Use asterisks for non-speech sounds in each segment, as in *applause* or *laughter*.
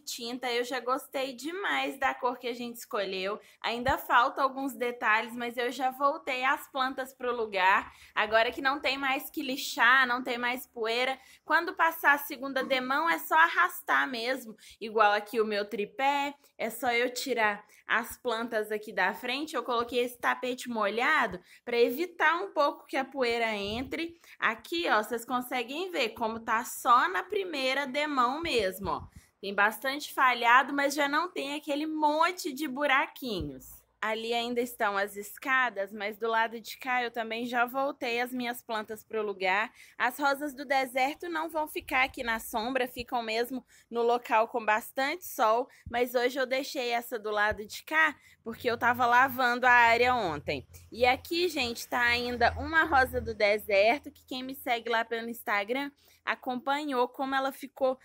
tinta. Eu já gostei demais da cor que a gente escolheu. Ainda falta alguns detalhes, mas eu já voltei as plantas para o lugar. Agora que não tem mais que lixar, não tem mais poeira. Quando passar a segunda demão, é só arrastar mesmo. Igual aqui o meu tripé, é só eu tirar as plantas aqui da frente. Eu coloquei esse tapete molhado para evitar um pouco que a poeira entre. Aqui, ó, vocês conseguem ver como tá só na primeira demão mesmo, ó. Tem bastante falhado, mas já não tem aquele monte de buraquinhos. Ali ainda estão as escadas, mas do lado de cá eu também já voltei as minhas plantas para o lugar. As rosas do deserto não vão ficar aqui na sombra, ficam mesmo no local com bastante sol, mas hoje eu deixei essa do lado de cá porque eu estava lavando a área ontem. E aqui, gente, está ainda uma rosa do deserto, que quem me segue lá pelo Instagram acompanhou como ela ficou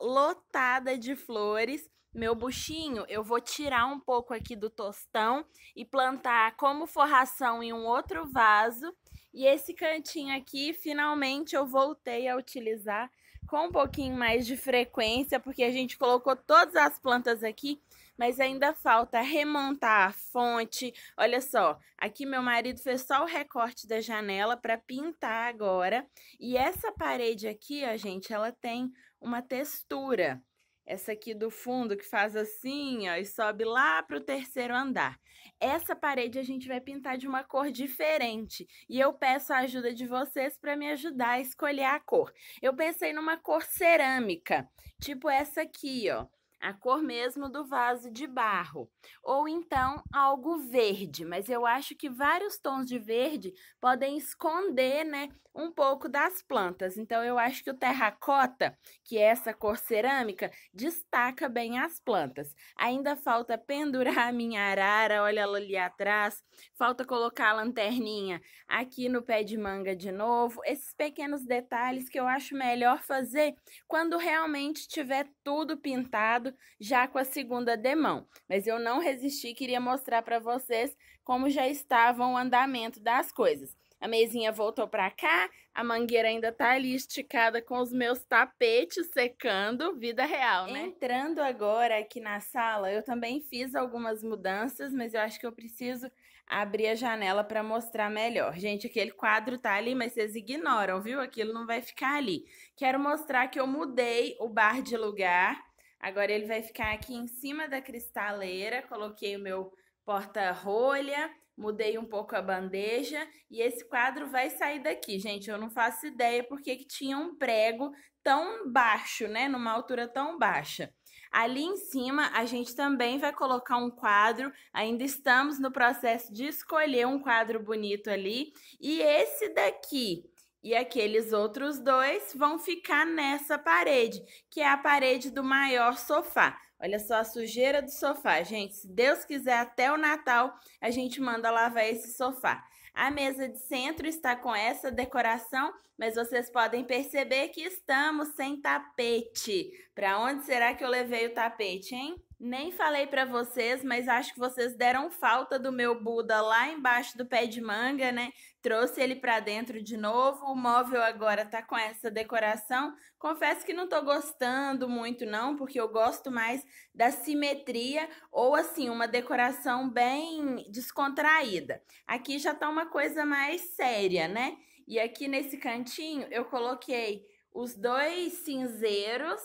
lotada de flores. Meu buchinho, eu vou tirar um pouco aqui do tostão e plantar como forração em um outro vaso. E esse cantinho aqui, finalmente eu voltei a utilizar com um pouquinho mais de frequência, porque a gente colocou todas as plantas aqui, mas ainda falta remontar a fonte. Olha só, aqui meu marido fez só o recorte da janela para pintar agora. E essa parede aqui, ó, gente, ela tem uma textura. Essa aqui do fundo que faz assim, ó, e sobe lá para o terceiro andar. Essa parede a gente vai pintar de uma cor diferente. E eu peço a ajuda de vocês para me ajudar a escolher a cor. Eu pensei numa cor cerâmica, tipo essa aqui, ó a cor mesmo do vaso de barro, ou então algo verde, mas eu acho que vários tons de verde podem esconder, né, um pouco das plantas. Então eu acho que o terracota, que é essa cor cerâmica, destaca bem as plantas. Ainda falta pendurar a minha arara, olha ela ali atrás, falta colocar a lanterninha aqui no pé de manga de novo. Esses pequenos detalhes que eu acho melhor fazer quando realmente tiver tudo pintado lado já com a segunda demão. Mas eu não resisti, queria mostrar para vocês como já estava o andamento das coisas. A mesinha voltou para cá, a mangueira ainda tá ali esticada com os meus tapetes secando, vida real, né? Entrando agora aqui na sala, eu também fiz algumas mudanças, mas eu acho que eu preciso abrir a janela para mostrar melhor. Gente, aquele quadro tá ali, mas vocês ignoram, viu? Aquilo não vai ficar ali. Quero mostrar que eu mudei o bar de lugar Agora ele vai ficar aqui em cima da cristaleira, coloquei o meu porta-rolha, mudei um pouco a bandeja e esse quadro vai sair daqui, gente. Eu não faço ideia porque que tinha um prego tão baixo, né? Numa altura tão baixa. Ali em cima, a gente também vai colocar um quadro. Ainda estamos no processo de escolher um quadro bonito ali. E esse daqui, e aqueles outros dois vão ficar nessa parede, que é a parede do maior sofá. Olha só a sujeira do sofá, gente. Se Deus quiser, até o Natal a gente manda lavar esse sofá. A mesa de centro está com essa decoração mas vocês podem perceber que estamos sem tapete. Para onde será que eu levei o tapete, hein? Nem falei para vocês, mas acho que vocês deram falta do meu Buda lá embaixo do pé de manga, né? Trouxe ele para dentro de novo. O móvel agora tá com essa decoração. Confesso que não tô gostando muito não, porque eu gosto mais da simetria ou assim, uma decoração bem descontraída. Aqui já tá uma coisa mais séria, né? E aqui nesse cantinho eu coloquei os dois cinzeiros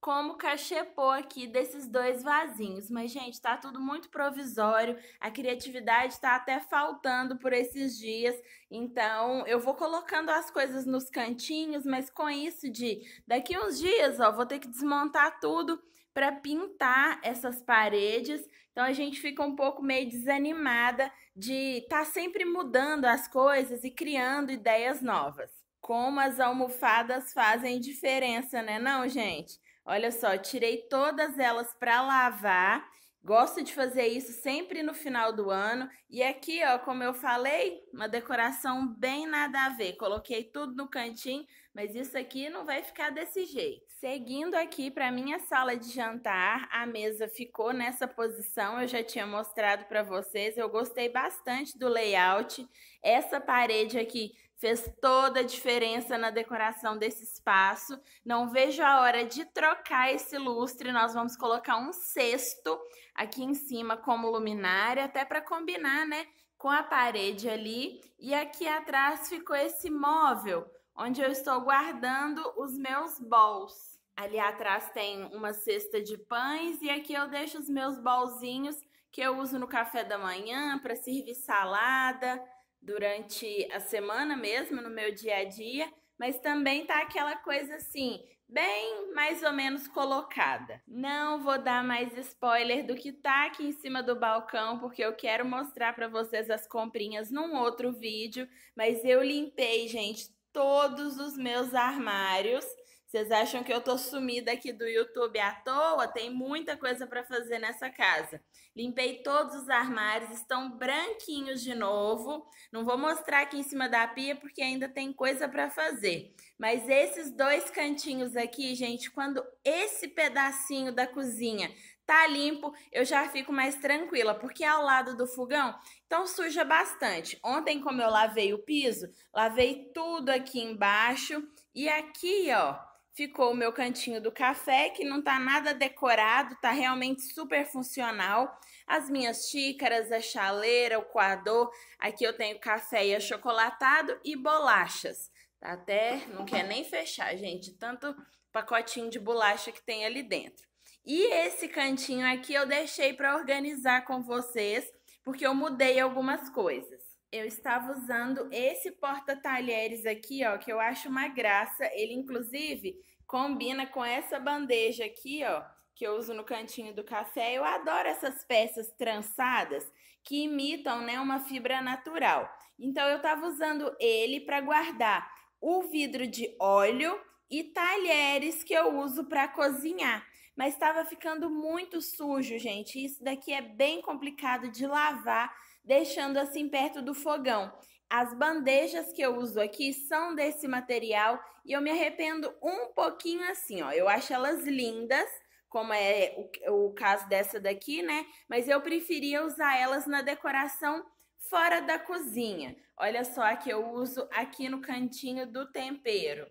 como cachepô aqui desses dois vasinhos. Mas, gente, tá tudo muito provisório, a criatividade tá até faltando por esses dias. Então, eu vou colocando as coisas nos cantinhos, mas com isso de daqui uns dias, ó, vou ter que desmontar tudo para pintar essas paredes. Então a gente fica um pouco meio desanimada de estar tá sempre mudando as coisas e criando ideias novas. Como as almofadas fazem diferença, né? Não, gente. Olha só, tirei todas elas para lavar. Gosto de fazer isso sempre no final do ano. E aqui, ó, como eu falei, uma decoração bem nada a ver. Coloquei tudo no cantinho, mas isso aqui não vai ficar desse jeito. Seguindo aqui para minha sala de jantar, a mesa ficou nessa posição, eu já tinha mostrado para vocês, eu gostei bastante do layout. Essa parede aqui fez toda a diferença na decoração desse espaço. Não vejo a hora de trocar esse lustre. Nós vamos colocar um cesto aqui em cima como luminária, até para combinar, né, com a parede ali. E aqui atrás ficou esse móvel, onde eu estou guardando os meus bols. Ali atrás tem uma cesta de pães e aqui eu deixo os meus bolzinhos que eu uso no café da manhã para servir salada durante a semana mesmo, no meu dia a dia, mas também tá aquela coisa assim, bem mais ou menos colocada. Não vou dar mais spoiler do que tá aqui em cima do balcão, porque eu quero mostrar para vocês as comprinhas num outro vídeo, mas eu limpei, gente, todos os meus armários vocês acham que eu tô sumida aqui do YouTube à toa? Tem muita coisa para fazer nessa casa. Limpei todos os armários, estão branquinhos de novo. Não vou mostrar aqui em cima da pia porque ainda tem coisa para fazer. Mas esses dois cantinhos aqui, gente, quando esse pedacinho da cozinha tá limpo, eu já fico mais tranquila, porque é ao lado do fogão, então suja bastante. Ontem, como eu lavei o piso, lavei tudo aqui embaixo e aqui, ó, ficou o meu cantinho do café, que não tá nada decorado, tá realmente super funcional. As minhas xícaras, a chaleira, o coador. Aqui eu tenho café e achocolatado e bolachas. Tá até não quer nem fechar, gente, tanto pacotinho de bolacha que tem ali dentro. E esse cantinho aqui eu deixei para organizar com vocês, porque eu mudei algumas coisas. Eu estava usando esse porta-talheres aqui, ó, que eu acho uma graça. Ele, inclusive, combina com essa bandeja aqui, ó, que eu uso no cantinho do café. Eu adoro essas peças trançadas que imitam, né, uma fibra natural. Então, eu estava usando ele para guardar o vidro de óleo e talheres que eu uso para cozinhar. Mas estava ficando muito sujo, gente. Isso daqui é bem complicado de lavar deixando assim perto do fogão. As bandejas que eu uso aqui são desse material e eu me arrependo um pouquinho assim, ó. Eu acho elas lindas, como é o, o caso dessa daqui, né? Mas eu preferia usar elas na decoração fora da cozinha. Olha só a que eu uso aqui no cantinho do tempero.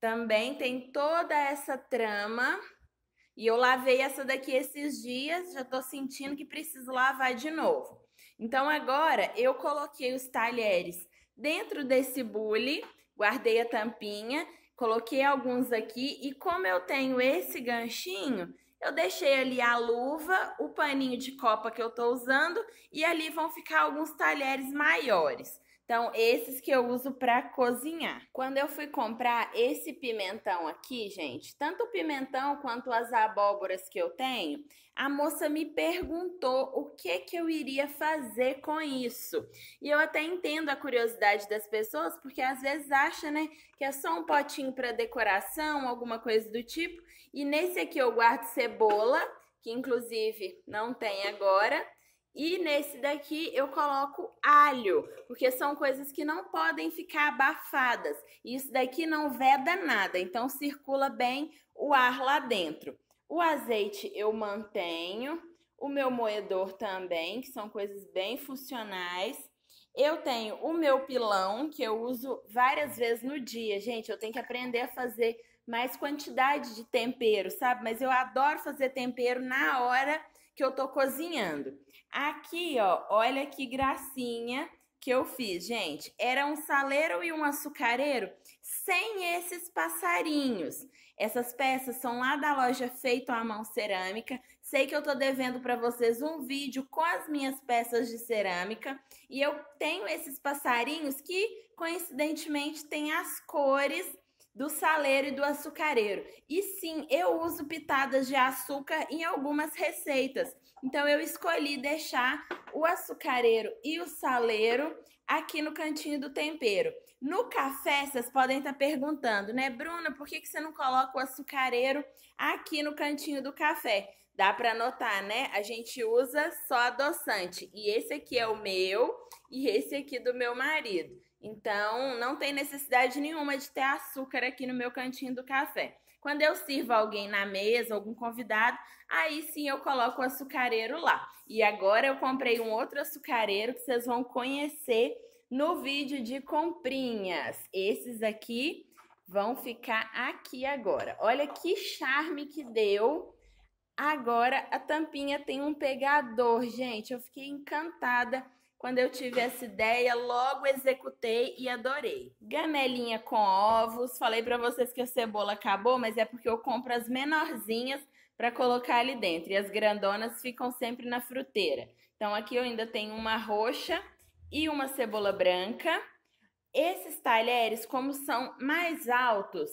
Também tem toda essa trama. E eu lavei essa daqui esses dias, já tô sentindo que preciso lavar de novo. Então agora eu coloquei os talheres dentro desse bule, guardei a tampinha, coloquei alguns aqui e como eu tenho esse ganchinho, eu deixei ali a luva, o paninho de copa que eu tô usando e ali vão ficar alguns talheres maiores. Então, esses que eu uso para cozinhar. Quando eu fui comprar esse pimentão aqui, gente, tanto o pimentão quanto as abóboras que eu tenho, a moça me perguntou o que que eu iria fazer com isso. E eu até entendo a curiosidade das pessoas, porque às vezes acha, né, que é só um potinho para decoração, alguma coisa do tipo. E nesse aqui eu guardo cebola, que inclusive não tem agora e nesse daqui eu coloco alho, porque são coisas que não podem ficar abafadas. E isso daqui não veda nada, então circula bem o ar lá dentro. O azeite eu mantenho, o meu moedor também, que são coisas bem funcionais. Eu tenho o meu pilão, que eu uso várias vezes no dia. Gente, eu tenho que aprender a fazer mais quantidade de tempero, sabe? Mas eu adoro fazer tempero na hora que eu tô cozinhando. Aqui, ó, olha que gracinha que eu fiz, gente. Era um saleiro e um açucareiro sem esses passarinhos. Essas peças são lá da loja Feito à Mão Cerâmica. Sei que eu tô devendo para vocês um vídeo com as minhas peças de cerâmica e eu tenho esses passarinhos que coincidentemente têm as cores do saleiro e do açucareiro. E sim, eu uso pitadas de açúcar em algumas receitas. Então eu escolhi deixar o açucareiro e o saleiro aqui no cantinho do tempero. No café, vocês podem estar tá perguntando, né, Bruna, por que, que você não coloca o açucareiro aqui no cantinho do café? Dá para notar, né? A gente usa só adoçante. E esse aqui é o meu e esse aqui do meu marido. Então, não tem necessidade nenhuma de ter açúcar aqui no meu cantinho do café. Quando eu sirvo alguém na mesa, algum convidado, aí sim eu coloco o açucareiro lá. E agora eu comprei um outro açucareiro que vocês vão conhecer no vídeo de comprinhas. Esses aqui vão ficar aqui agora. Olha que charme que deu. Agora a tampinha tem um pegador, gente. Eu fiquei encantada quando eu tive essa ideia, logo executei e adorei. Gamelinha com ovos. Falei para vocês que a cebola acabou, mas é porque eu compro as menorzinhas para colocar ali dentro. E as grandonas ficam sempre na fruteira. Então aqui eu ainda tenho uma roxa e uma cebola branca. Esses talheres, como são mais altos,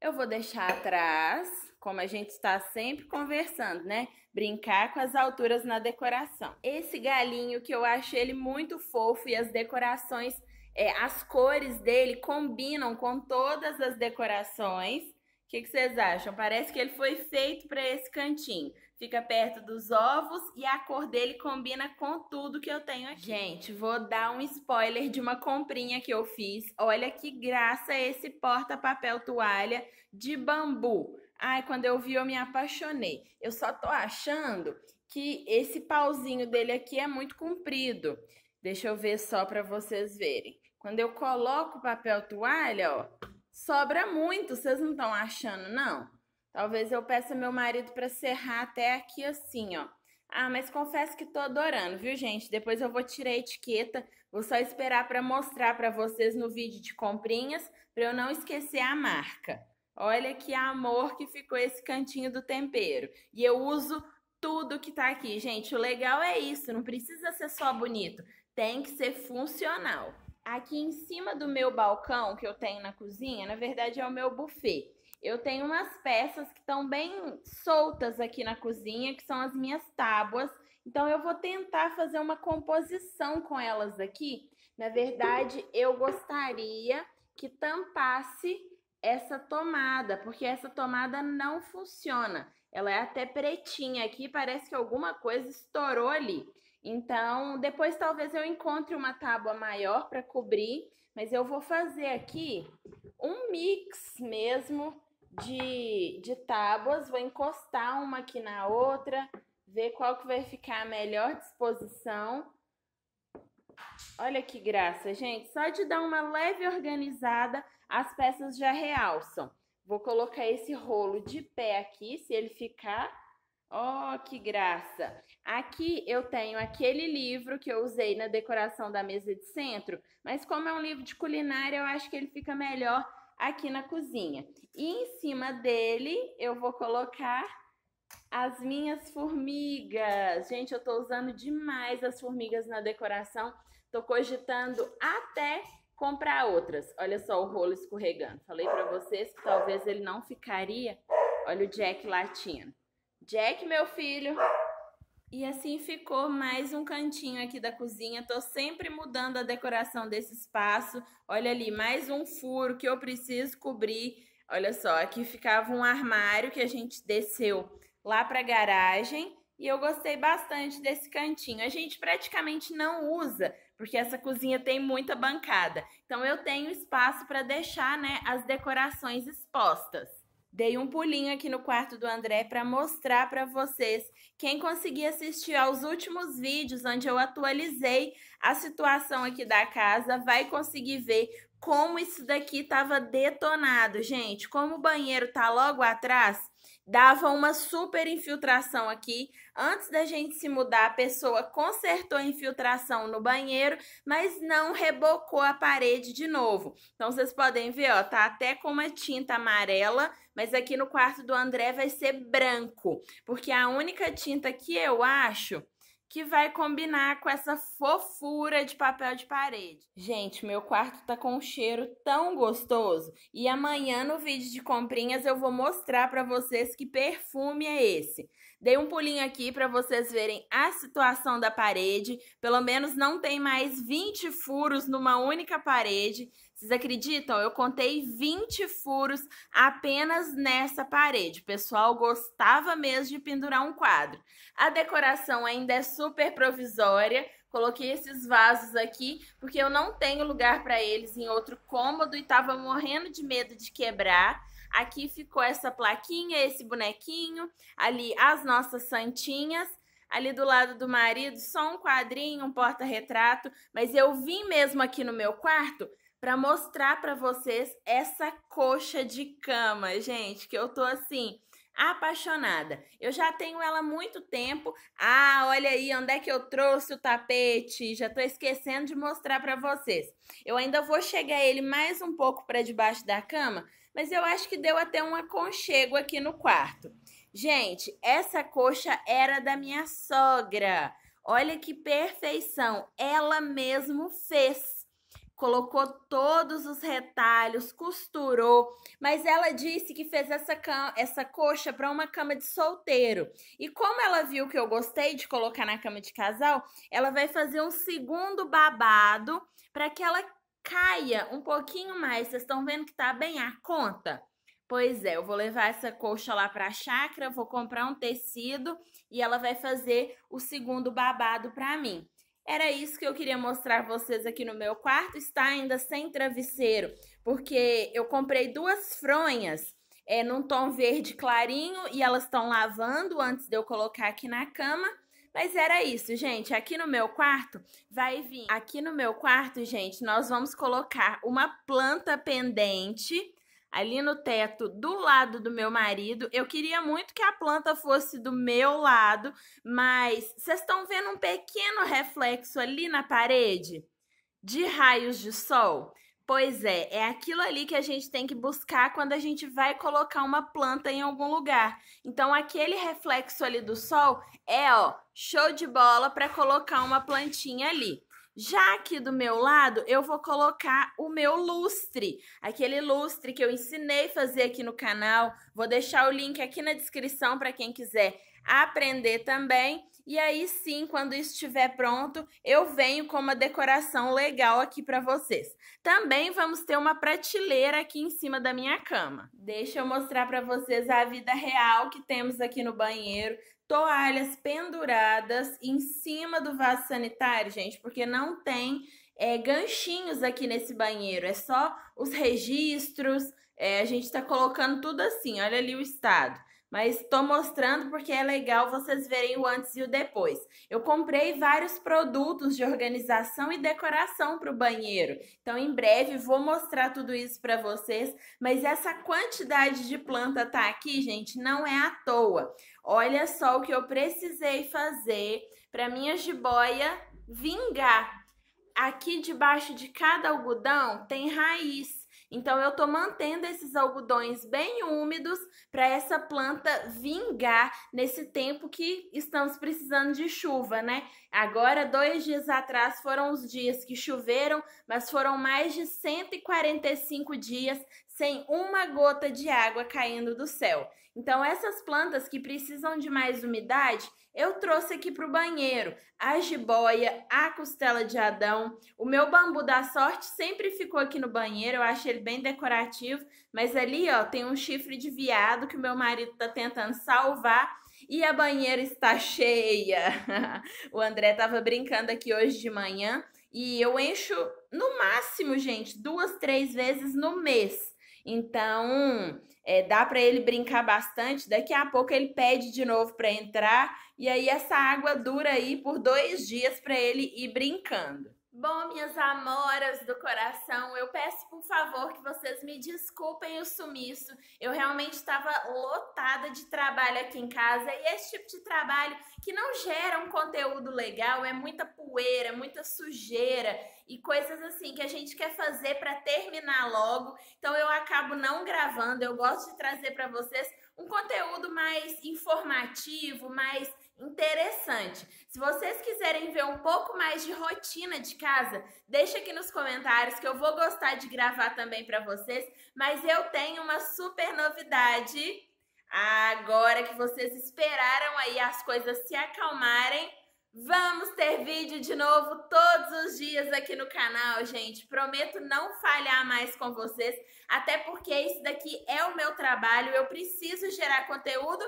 eu vou deixar atrás, como a gente está sempre conversando, né? brincar com as alturas na decoração. Esse galinho que eu achei ele muito fofo e as decorações, é, as cores dele combinam com todas as decorações. O que, que vocês acham? Parece que ele foi feito para esse cantinho fica perto dos ovos e a cor dele combina com tudo que eu tenho aqui. Gente, vou dar um spoiler de uma comprinha que eu fiz. Olha que graça esse porta-papel toalha de bambu. Ai, quando eu vi, eu me apaixonei. Eu só tô achando que esse pauzinho dele aqui é muito comprido. Deixa eu ver só para vocês verem. Quando eu coloco o papel toalha, ó, sobra muito. Vocês não estão achando, não? Talvez eu peça meu marido para serrar até aqui assim, ó. Ah, mas confesso que tô adorando, viu, gente? Depois eu vou tirar a etiqueta, vou só esperar para mostrar para vocês no vídeo de comprinhas, para eu não esquecer a marca. Olha que amor que ficou esse cantinho do tempero. E eu uso tudo que tá aqui, gente. O legal é isso, não precisa ser só bonito, tem que ser funcional. Aqui em cima do meu balcão que eu tenho na cozinha, na verdade é o meu buffet. Eu tenho umas peças que estão bem soltas aqui na cozinha, que são as minhas tábuas. Então eu vou tentar fazer uma composição com elas aqui. Na verdade, eu gostaria que tampasse essa tomada, porque essa tomada não funciona. Ela é até pretinha aqui, parece que alguma coisa estourou ali. Então, depois talvez eu encontre uma tábua maior para cobrir, mas eu vou fazer aqui um mix mesmo de, de tábuas. Vou encostar uma aqui na outra, ver qual que vai ficar a melhor disposição. Olha que graça, gente. Só de dar uma leve organizada, as peças já realçam. Vou colocar esse rolo de pé aqui, se ele ficar... Oh, que graça! Aqui eu tenho aquele livro que eu usei na decoração da mesa de centro, mas como é um livro de culinária, eu acho que ele fica melhor aqui na cozinha. E em cima dele eu vou colocar as minhas formigas. Gente, eu tô usando demais as formigas na decoração. Tô cogitando até comprar outras. Olha só o rolo escorregando. Falei para vocês que talvez ele não ficaria. Olha o Jack latindo. Jack, meu filho. E assim ficou mais um cantinho aqui da cozinha. Tô sempre mudando a decoração desse espaço. Olha ali, mais um furo que eu preciso cobrir. Olha só, aqui ficava um armário que a gente desceu lá para garagem. E eu gostei bastante desse cantinho. A gente praticamente não usa porque essa cozinha tem muita bancada. Então eu tenho espaço para deixar, né, as decorações expostas. Dei um pulinho aqui no quarto do André para mostrar para vocês. Quem conseguir assistir aos últimos vídeos onde eu atualizei a situação aqui da casa, vai conseguir ver como isso daqui estava detonado, gente. Como o banheiro tá logo atrás, dava uma super infiltração aqui. Antes da gente se mudar, a pessoa consertou a infiltração no banheiro, mas não rebocou a parede de novo. Então vocês podem ver, ó, tá até com uma tinta amarela, mas aqui no quarto do André vai ser branco, porque a única tinta que eu acho que vai combinar com essa fofura de papel de parede. Gente, meu quarto tá com um cheiro tão gostoso e amanhã no vídeo de comprinhas eu vou mostrar para vocês que perfume é esse. Dei um pulinho aqui para vocês verem a situação da parede, pelo menos não tem mais 20 furos numa única parede. Vocês acreditam? Eu contei 20 furos apenas nessa parede. O pessoal gostava mesmo de pendurar um quadro. A decoração ainda é super provisória. Coloquei esses vasos aqui porque eu não tenho lugar para eles em outro cômodo e estava morrendo de medo de quebrar. Aqui ficou essa plaquinha, esse bonequinho, ali as nossas santinhas. Ali do lado do marido, só um quadrinho, um porta-retrato, mas eu vim mesmo aqui no meu quarto para mostrar para vocês essa coxa de cama, gente, que eu tô assim apaixonada. Eu já tenho ela há muito tempo. Ah, olha aí, onde é que eu trouxe o tapete? Já tô esquecendo de mostrar para vocês. Eu ainda vou chegar ele mais um pouco para debaixo da cama, mas eu acho que deu até um aconchego aqui no quarto. Gente, essa coxa era da minha sogra. Olha que perfeição, ela mesmo fez colocou todos os retalhos, costurou, mas ela disse que fez essa, essa coxa para uma cama de solteiro. E como ela viu que eu gostei de colocar na cama de casal, ela vai fazer um segundo babado para que ela caia um pouquinho mais. Vocês estão vendo que tá bem a conta? Pois é, eu vou levar essa coxa lá para a chácara, vou comprar um tecido e ela vai fazer o segundo babado para mim. Era isso que eu queria mostrar a vocês aqui no meu quarto. Está ainda sem travesseiro, porque eu comprei duas fronhas é, num tom verde clarinho e elas estão lavando antes de eu colocar aqui na cama. Mas era isso, gente. Aqui no meu quarto vai vir. Aqui no meu quarto, gente, nós vamos colocar uma planta pendente ali no teto do lado do meu marido. Eu queria muito que a planta fosse do meu lado, mas vocês estão vendo um pequeno reflexo ali na parede de raios de sol? Pois é, é aquilo ali que a gente tem que buscar quando a gente vai colocar uma planta em algum lugar. Então aquele reflexo ali do sol é, ó, show de bola para colocar uma plantinha ali. Já aqui do meu lado, eu vou colocar o meu lustre, aquele lustre que eu ensinei a fazer aqui no canal. Vou deixar o link aqui na descrição para quem quiser aprender também. E aí sim, quando estiver pronto, eu venho com uma decoração legal aqui para vocês. Também vamos ter uma prateleira aqui em cima da minha cama. Deixa eu mostrar para vocês a vida real que temos aqui no banheiro toalhas penduradas em cima do vaso sanitário, gente, porque não tem é, ganchinhos aqui nesse banheiro, é só os registros, é, a gente tá colocando tudo assim, olha ali o estado mas estou mostrando porque é legal vocês verem o antes e o depois. Eu comprei vários produtos de organização e decoração para o banheiro, então em breve vou mostrar tudo isso para vocês, mas essa quantidade de planta tá aqui, gente, não é à toa. Olha só o que eu precisei fazer para minha jiboia vingar. Aqui debaixo de cada algodão tem raiz. Então eu tô mantendo esses algodões bem úmidos para essa planta vingar nesse tempo que estamos precisando de chuva, né? Agora, dois dias atrás foram os dias que choveram, mas foram mais de 145 dias sem uma gota de água caindo do céu. Então, essas plantas que precisam de mais umidade, eu trouxe aqui para o banheiro. A jiboia, a costela de Adão. O meu bambu da sorte sempre ficou aqui no banheiro, eu acho ele bem decorativo. Mas ali, ó, tem um chifre de viado que o meu marido está tentando salvar. E a banheira está *laughs* cheia. o André estava brincando aqui hoje de manhã. E eu encho, no máximo, gente, duas, três vezes no mês. Então, é, dá para ele brincar bastante. Daqui a pouco ele pede de novo para entrar, e aí essa água dura aí por dois dias para ele ir brincando. Bom, minhas amoras do coração, eu peço por favor que vocês me desculpem o sumiço. Eu realmente estava lotada de trabalho aqui em casa e esse tipo de trabalho que não gera um conteúdo legal é muita poeira, muita sujeira e coisas assim que a gente quer fazer para terminar logo. Então eu acabo não gravando. Eu gosto de trazer para vocês um conteúdo mais informativo, mais interessante. Se vocês quiserem ver um pouco mais de rotina de casa, deixa aqui nos comentários que eu vou gostar de gravar também para vocês, mas eu tenho uma super novidade. Agora que vocês esperaram aí as coisas se acalmarem, vamos ter vídeo de novo todos os dias aqui no canal, gente. Prometo não falhar mais com vocês, até porque isso daqui é o meu trabalho, eu preciso gerar conteúdo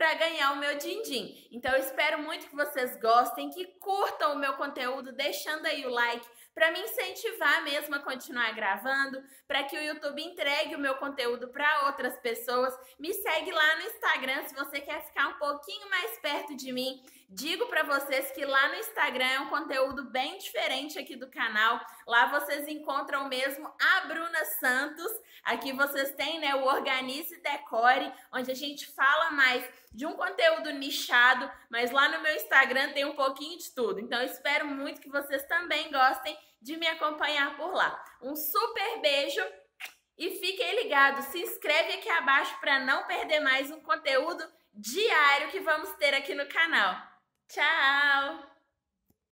para ganhar o meu din-din. Então eu espero muito que vocês gostem, que curtam o meu conteúdo, deixando aí o like, para me incentivar mesmo a continuar gravando, para que o YouTube entregue o meu conteúdo para outras pessoas. Me segue lá no Instagram se você quer ficar um pouquinho mais perto de mim. Digo para vocês que lá no Instagram é um conteúdo bem diferente aqui do canal. Lá vocês encontram mesmo a Bruna Santos. Aqui vocês têm, né, o Organize e Decore, onde a gente fala mais de um conteúdo nichado, mas lá no meu Instagram tem um pouquinho de tudo. Então espero muito que vocês também gostem de me acompanhar por lá. Um super beijo e fiquem ligados, se inscreve aqui abaixo para não perder mais um conteúdo diário que vamos ter aqui no canal. Tchau!